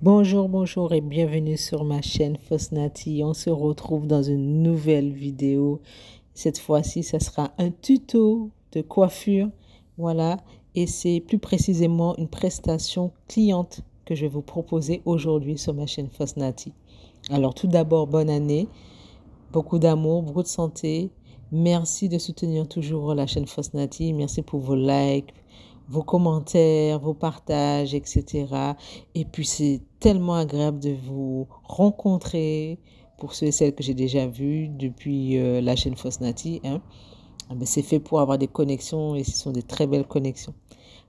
Bonjour, bonjour et bienvenue sur ma chaîne Fosnati. On se retrouve dans une nouvelle vidéo. Cette fois-ci, ce sera un tuto de coiffure. Voilà, et c'est plus précisément une prestation cliente que je vais vous proposer aujourd'hui sur ma chaîne Fosnati. Alors tout d'abord, bonne année, beaucoup d'amour, beaucoup de santé Merci de soutenir toujours la chaîne Fosnati. Merci pour vos likes, vos commentaires, vos partages, etc. Et puis, c'est tellement agréable de vous rencontrer pour ceux et celles que j'ai déjà vus depuis euh, la chaîne Fosnati. Hein. Ah ben, c'est fait pour avoir des connexions et ce sont des très belles connexions.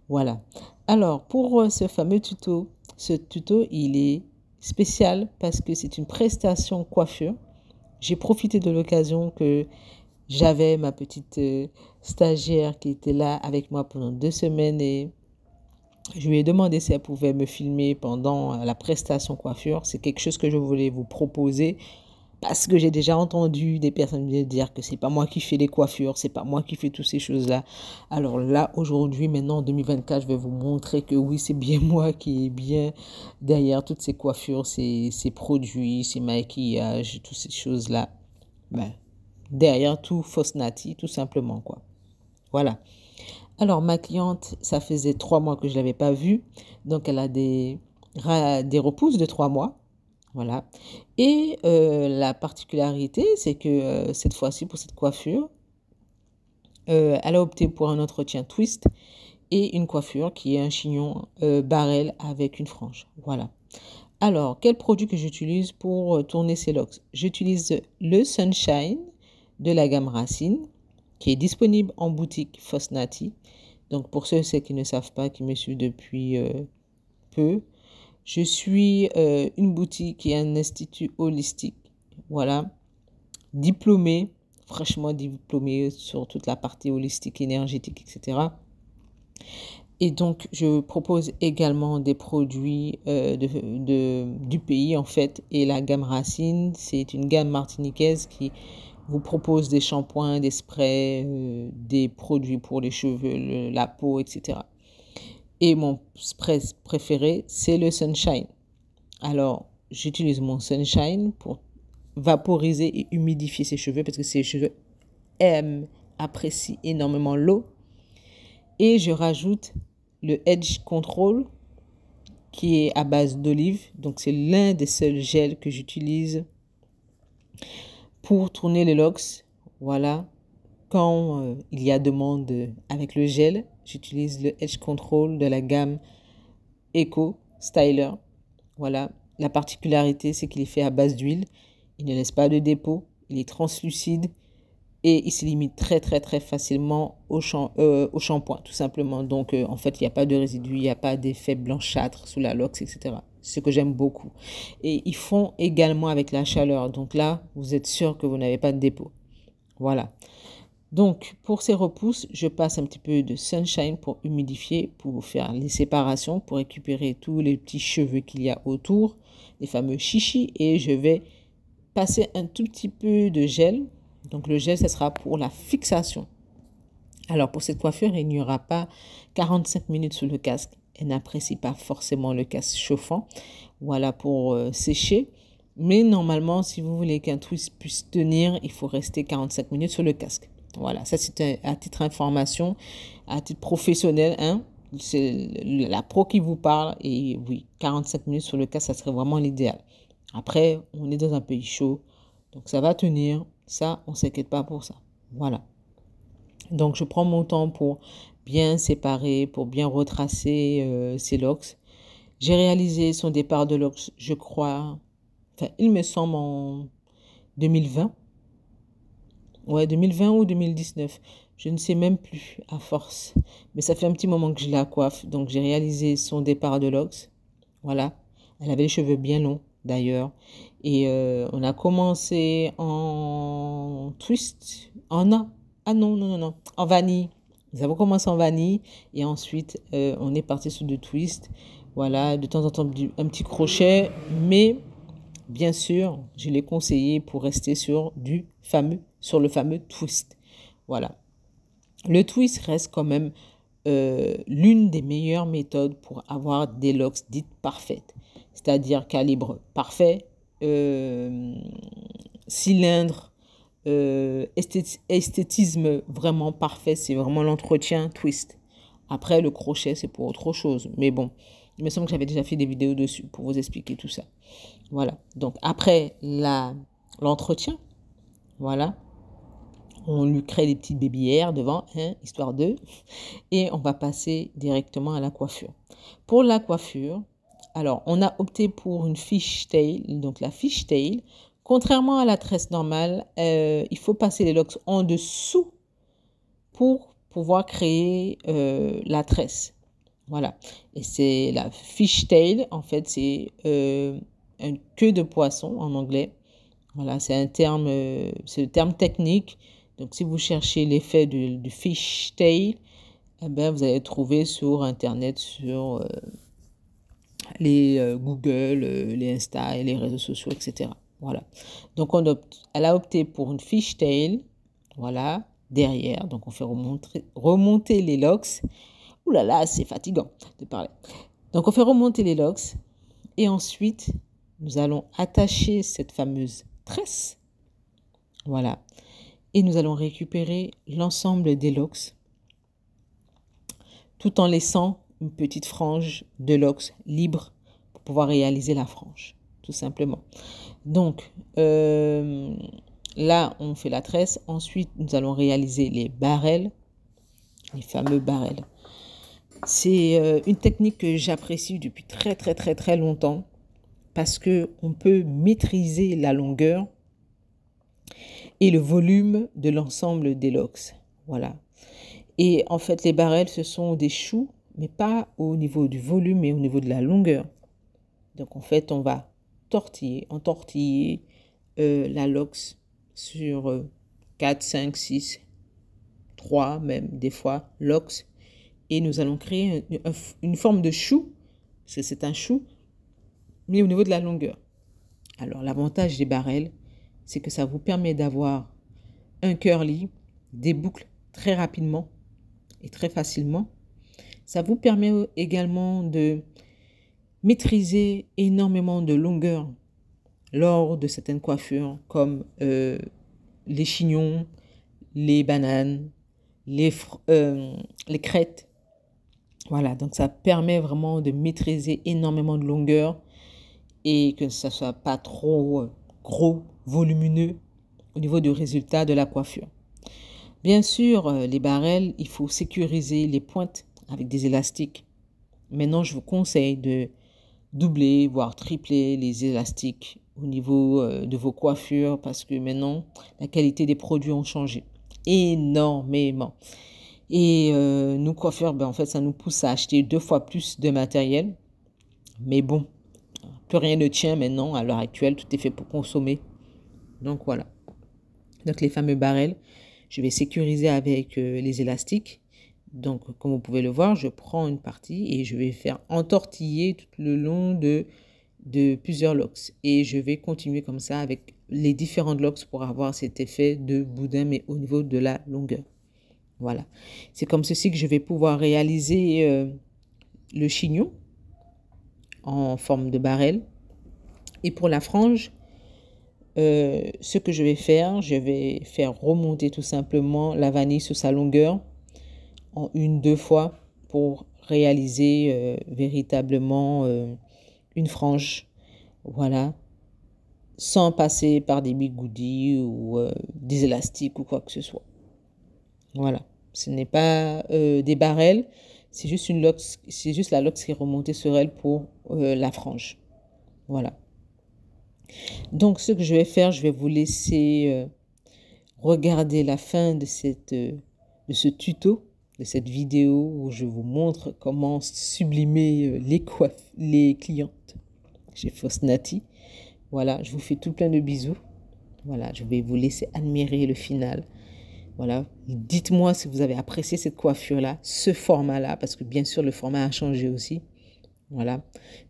Voilà. Alors, pour euh, ce fameux tuto, ce tuto, il est spécial parce que c'est une prestation coiffure. J'ai profité de l'occasion que j'avais ma petite euh, stagiaire qui était là avec moi pendant deux semaines et je lui ai demandé si elle pouvait me filmer pendant la prestation coiffure. C'est quelque chose que je voulais vous proposer parce que j'ai déjà entendu des personnes dire que c'est pas moi qui fais les coiffures, c'est pas moi qui fais toutes ces choses-là. Alors là, aujourd'hui, maintenant en 2024, je vais vous montrer que oui, c'est bien moi qui est bien derrière toutes ces coiffures, ces, ces produits, ces maquillages, toutes ces choses-là. Ben, derrière tout Fosnati, tout simplement, quoi. Voilà. Alors, ma cliente, ça faisait trois mois que je ne l'avais pas vue. Donc, elle a des, des repousses de trois mois. Voilà. Et euh, la particularité, c'est que euh, cette fois-ci, pour cette coiffure, euh, elle a opté pour un entretien twist et une coiffure qui est un chignon barrel avec une frange. Voilà. Alors, quel produit que j'utilise pour tourner ces locks J'utilise le Sunshine de la gamme Racine, qui est disponible en boutique Fosnati. Donc pour ceux, qui ne savent pas, qui me suivent depuis euh, peu, je suis euh, une boutique et un institut holistique. Voilà, diplômée, fraîchement diplômée sur toute la partie holistique, énergétique, etc. Et donc, je propose également des produits euh, du pays, en fait. Et la gamme Racine, c'est une gamme martiniquaise qui vous propose des shampoings, des sprays, euh, des produits pour les cheveux, la peau, etc. Et mon spray préféré, c'est le Sunshine. Alors, j'utilise mon Sunshine pour vaporiser et humidifier ses cheveux parce que ses cheveux aiment, apprécient énormément l'eau. Et je rajoute le Edge Control qui est à base d'olive. Donc, c'est l'un des seuls gels que j'utilise pour tourner les locks. Voilà. Quand euh, il y a demande avec le gel, j'utilise le Edge Control de la gamme Echo Styler. Voilà. La particularité, c'est qu'il est fait à base d'huile. Il ne laisse pas de dépôt. Il est translucide et il se limite très très très facilement au, champ, euh, au shampoing tout simplement. Donc euh, en fait il n'y a pas de résidus, il n'y a pas d'effet blanchâtre sous la lox, etc. Ce que j'aime beaucoup. Et ils font également avec la chaleur. Donc là vous êtes sûr que vous n'avez pas de dépôt. Voilà. Donc pour ces repousses, je passe un petit peu de sunshine pour humidifier, pour faire les séparations, pour récupérer tous les petits cheveux qu'il y a autour, les fameux chichis, et je vais passer un tout petit peu de gel donc le gel, ce sera pour la fixation. Alors pour cette coiffure, il n'y aura pas 45 minutes sous le casque. Elle n'apprécie pas forcément le casque chauffant. Voilà pour euh, sécher. Mais normalement, si vous voulez qu'un twist puisse tenir, il faut rester 45 minutes sur le casque. Voilà, ça c'est euh, à titre information, à titre professionnel. Hein? C'est la pro qui vous parle. Et oui, 45 minutes sur le casque, ça serait vraiment l'idéal. Après, on est dans un pays chaud, donc ça va tenir. Ça, on ne s'inquiète pas pour ça. Voilà. Donc, je prends mon temps pour bien séparer, pour bien retracer ses euh, ces locks. J'ai réalisé son départ de locks, je crois, enfin, il me semble en 2020. Ouais, 2020 ou 2019. Je ne sais même plus à force. Mais ça fait un petit moment que je la coiffe. Donc j'ai réalisé son départ de locks. Voilà. Elle avait les cheveux bien longs d'ailleurs. Et euh, on a commencé en twist, en un. Ah non, non, non, non, en vanille. Nous avons commencé en vanille et ensuite euh, on est parti sur du twist. Voilà, de temps en temps un petit crochet, mais bien sûr, je l'ai conseillé pour rester sur du fameux, sur le fameux twist. Voilà. Le twist reste quand même euh, l'une des meilleures méthodes pour avoir des locks dites parfaites c'est-à-dire calibre parfait, euh, cylindre, euh, esthétisme vraiment parfait, c'est vraiment l'entretien twist. Après, le crochet, c'est pour autre chose. Mais bon, il me semble que j'avais déjà fait des vidéos dessus pour vous expliquer tout ça. Voilà. Donc, après l'entretien, voilà, on lui crée des petites bébières devant, hein, histoire de. Et on va passer directement à la coiffure. Pour la coiffure, alors, on a opté pour une fishtail, donc la fishtail. Contrairement à la tresse normale, euh, il faut passer les locks en dessous pour pouvoir créer euh, la tresse. Voilà. Et c'est la fishtail, en fait, c'est euh, un queue de poisson en anglais. Voilà, c'est un terme, c'est le terme technique. Donc, si vous cherchez l'effet du, du fishtail, eh ben, vous allez trouver sur Internet, sur les euh, Google, euh, les Insta et les réseaux sociaux, etc. Voilà. Donc, on elle a opté pour une fishtail. Voilà, derrière. Donc, on fait remonter, remonter les locks. Ouh là là, c'est fatigant de parler. Donc, on fait remonter les locks. Et ensuite, nous allons attacher cette fameuse tresse. Voilà. Et nous allons récupérer l'ensemble des locks tout en laissant une petite frange de l'ox libre pour pouvoir réaliser la frange, tout simplement. Donc, euh, là, on fait la tresse. Ensuite, nous allons réaliser les barrels, les fameux barrels. C'est euh, une technique que j'apprécie depuis très, très, très, très longtemps parce que on peut maîtriser la longueur et le volume de l'ensemble des lox. Voilà. Et en fait, les barrels, ce sont des choux mais pas au niveau du volume, mais au niveau de la longueur. Donc en fait, on va tortiller, entortiller euh, la LOX sur 4, 5, 6, 3 même des fois LOX. Et nous allons créer une forme de chou, c'est un chou, mais au niveau de la longueur. Alors l'avantage des barrels, c'est que ça vous permet d'avoir un curly, des boucles très rapidement et très facilement. Ça vous permet également de maîtriser énormément de longueur lors de certaines coiffures comme euh, les chignons, les bananes, les, euh, les crêtes. Voilà, donc ça permet vraiment de maîtriser énormément de longueur et que ça soit pas trop euh, gros, volumineux au niveau du résultat de la coiffure. Bien sûr, les barrels, il faut sécuriser les pointes avec des élastiques. Maintenant, je vous conseille de doubler, voire tripler les élastiques au niveau euh, de vos coiffures parce que maintenant, la qualité des produits ont changé énormément. Et euh, nous, coiffeurs, ben, en fait, ça nous pousse à acheter deux fois plus de matériel. Mais bon, plus rien ne tient maintenant à l'heure actuelle. Tout est fait pour consommer. Donc voilà. Donc les fameux barrels, je vais sécuriser avec euh, les élastiques. Donc, comme vous pouvez le voir, je prends une partie et je vais faire entortiller tout le long de, plusieurs locks. Et je vais continuer comme ça avec les différentes locks pour avoir cet effet de boudin, mais au niveau de la longueur. Voilà. C'est comme ceci que je vais pouvoir réaliser euh, le chignon en forme de barrel. Et pour la frange, euh, ce que je vais faire, je vais faire remonter tout simplement la vanille sur sa longueur une, deux fois pour réaliser euh, véritablement euh, une frange. Voilà. Sans passer par des bigoudis ou euh, des élastiques ou quoi que ce soit. Voilà. Ce n'est pas des barrels, c'est juste, une lox, c'est juste la lox qui est remontée sur elle pour la frange. Voilà. Donc ce que je vais faire, je vais vous laisser regarder la fin de, cette, de ce tuto de cette vidéo où je vous montre comment sublimer euh, les, coiffes les clientes chez Fosnati. Voilà, je vous fais tout plein de bisous. Voilà, je vais vous laisser admirer le final. Voilà, dites-moi si vous avez apprécié cette coiffure-là, ce format-là, parce que bien sûr le format a changé aussi. Voilà.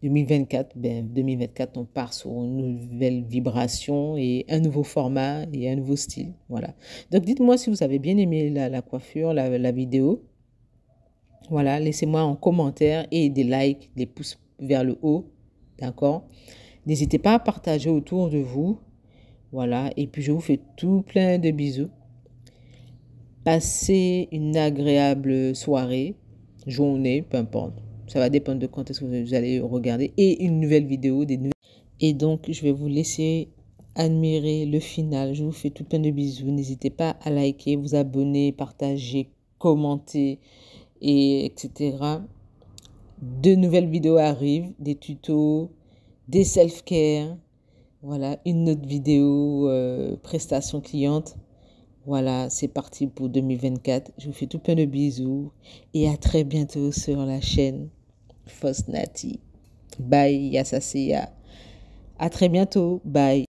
2024, ben 2024, on part sur une nouvelle vibration et un nouveau format et un nouveau style. Voilà. Donc dites-moi si vous avez bien aimé la, coiffure, la, vidéo. Voilà, laissez-moi en commentaire et des likes, des pouces vers le haut. D'accord N'hésitez pas à partager autour de vous. Voilà. Et puis je vous fais tout plein de bisous. Passez une agréable soirée, journée, peu importe. Ça va dépendre de quand est-ce que vous allez regarder. Et une nouvelle vidéo. Des Et donc, je vais vous laisser admirer le final. Je vous fais tout plein de bisous. N'hésitez pas à liker, vous abonner, partager, commenter, et etc. De nouvelles vidéos arrivent, des tutos, des self-care. Voilà, une autre vidéo euh, prestation cliente. Voilà, c'est parti pour 2024. Je vous fais tout plein de bisous et à très bientôt sur la chaîne. Fosnati. Bye, Yassasea. À très bientôt. Bye.